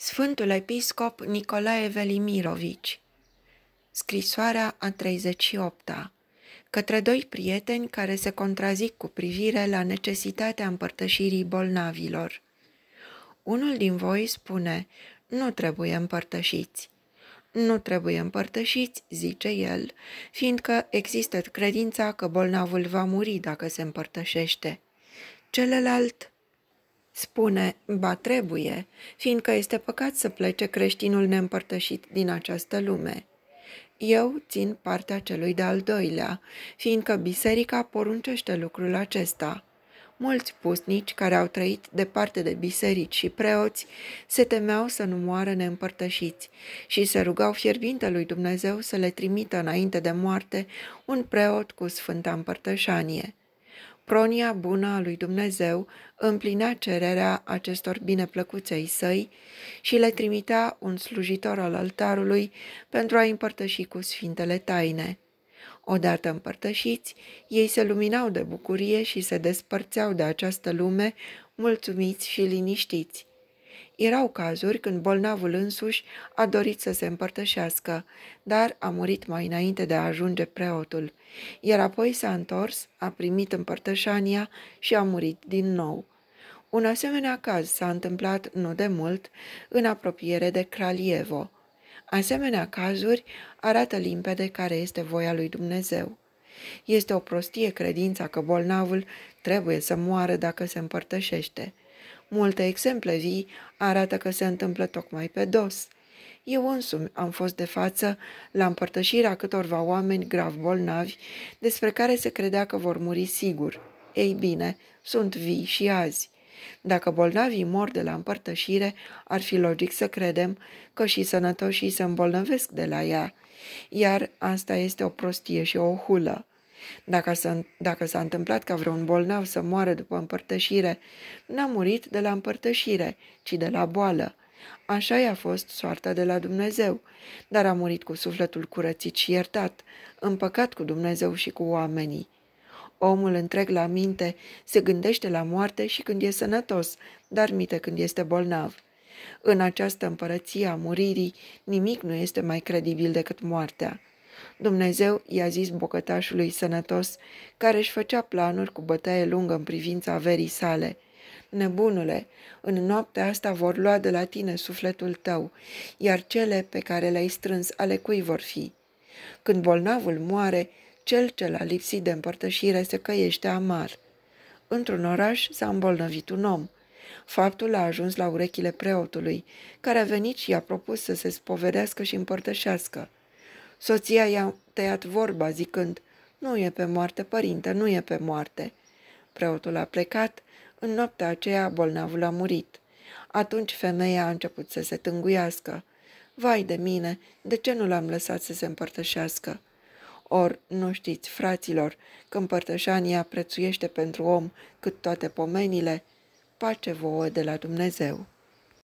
Sfântul Episcop Nicolae Velimirovici Scrisoarea a 38-a către doi prieteni care se contrazic cu privire la necesitatea împărtășirii bolnavilor. Unul din voi spune, nu trebuie împărtășiți. Nu trebuie împărtășiți, zice el, fiindcă există credința că bolnavul va muri dacă se împărtășește. Celălalt Spune, ba trebuie, fiindcă este păcat să plece creștinul neîmpărtășit din această lume. Eu țin partea celui de-al doilea, fiindcă biserica poruncește lucrul acesta. Mulți pusnici care au trăit departe de biserici și preoți se temeau să nu moară neîmpărtășiți și se rugau fierbinte lui Dumnezeu să le trimită înainte de moarte un preot cu sfânta împărtășanie. Pronia bună a lui Dumnezeu împlinea cererea acestor bineplăcuței săi și le trimitea un slujitor al altarului pentru a împărtăși cu sfintele taine. Odată împărtășiți, ei se luminau de bucurie și se despărțeau de această lume, mulțumiți și liniștiți. Erau cazuri când bolnavul însuși a dorit să se împărtășească, dar a murit mai înainte de a ajunge preotul, iar apoi s-a întors, a primit împărtășania și a murit din nou. Un asemenea caz s-a întâmplat nu de mult în apropiere de Kralievo. Asemenea cazuri arată limpede care este voia lui Dumnezeu. Este o prostie credința că bolnavul trebuie să moară dacă se împărtășește – Multe exemple vii arată că se întâmplă tocmai pe dos. Eu însumi am fost de față la împărtășirea câtorva oameni grav bolnavi, despre care se credea că vor muri sigur. Ei bine, sunt vii și azi. Dacă bolnavii mor de la împărtășire, ar fi logic să credem că și sănătoșii se îmbolnăvesc de la ea. Iar asta este o prostie și o hulă. Dacă s-a, dacă s-a întâmplat ca vreun bolnav să moară după împărtășire, n-a murit de la împărtășire, ci de la boală. Așa i-a fost soarta de la Dumnezeu, dar a murit cu sufletul curățit și iertat, împăcat cu Dumnezeu și cu oamenii. Omul întreg la minte se gândește la moarte și când e sănătos, dar mite când este bolnav. În această împărăție a muririi, nimic nu este mai credibil decât moartea. Dumnezeu i-a zis bocătașului sănătos, care își făcea planuri cu bătaie lungă în privința averii sale. Nebunule, în noaptea asta vor lua de la tine sufletul tău, iar cele pe care le-ai strâns ale cui vor fi? Când bolnavul moare, cel ce l-a lipsit de împărtășire se căiește amar. Într-un oraș s-a îmbolnăvit un om – Faptul a ajuns la urechile preotului, care a venit și i-a propus să se spovedească și împărtășească. Soția i-a tăiat vorba zicând, nu e pe moarte, părinte, nu e pe moarte. Preotul a plecat, în noaptea aceea bolnavul a murit. Atunci femeia a început să se tânguiască. Vai de mine, de ce nu l-am lăsat să se împărtășească? Or, nu știți, fraților, că împărtășania prețuiește pentru om cât toate pomenile, pace vouă de la Dumnezeu.